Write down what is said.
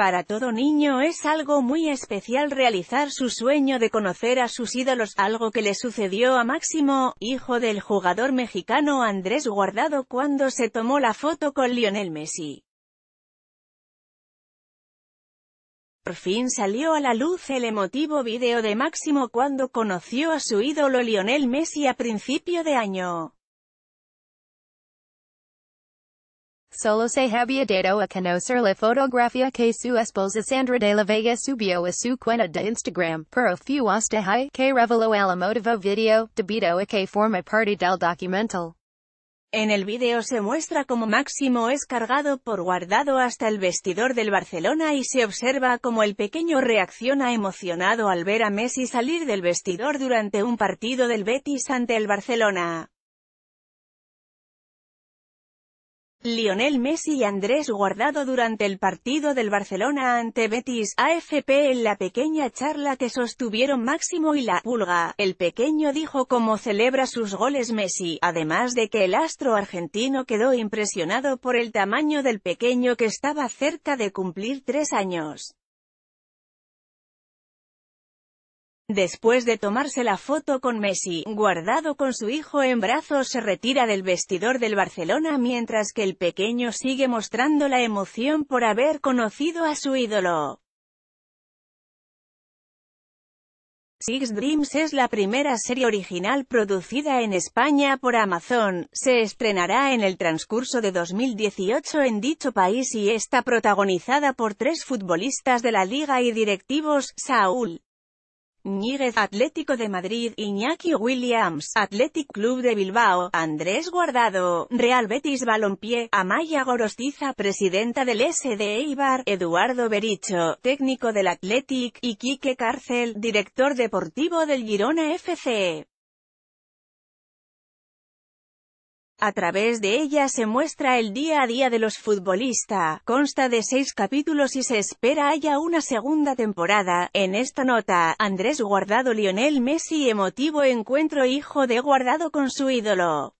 Para todo niño es algo muy especial realizar su sueño de conocer a sus ídolos, algo que le sucedió a Máximo, hijo del jugador mexicano Andrés Guardado cuando se tomó la foto con Lionel Messi. Por fin salió a la luz el emotivo video de Máximo cuando conoció a su ídolo Lionel Messi a principio de año. solo se había dado a conocer la fotografía que su esposa Sandra de la Vega subió a su cuenta de Instagram, pero fue hasta ahí que reveló el emotivo video, debido a que forma parte del documental. En el vídeo se muestra como Máximo es cargado por guardado hasta el vestidor del Barcelona y se observa como el pequeño reacciona emocionado al ver a Messi salir del vestidor durante un partido del Betis ante el Barcelona. Lionel Messi y Andrés Guardado durante el partido del Barcelona ante Betis, AFP en la pequeña charla que sostuvieron Máximo y la Pulga, el pequeño dijo cómo celebra sus goles Messi, además de que el astro argentino quedó impresionado por el tamaño del pequeño que estaba cerca de cumplir tres años. Después de tomarse la foto con Messi, guardado con su hijo en brazos se retira del vestidor del Barcelona mientras que el pequeño sigue mostrando la emoción por haber conocido a su ídolo. Six Dreams es la primera serie original producida en España por Amazon, se estrenará en el transcurso de 2018 en dicho país y está protagonizada por tres futbolistas de la liga y directivos, Saúl, Ñíguez Atlético de Madrid, Iñaki Williams, Athletic Club de Bilbao, Andrés Guardado, Real Betis Balompié, Amaya Gorostiza, presidenta del SD Eibar, Eduardo Bericho, técnico del Athletic, y Quique Cárcel, director deportivo del Girona FC. A través de ella se muestra el día a día de los futbolistas, consta de seis capítulos y se espera haya una segunda temporada. En esta nota, Andrés Guardado Lionel Messi emotivo encuentro hijo de Guardado con su ídolo.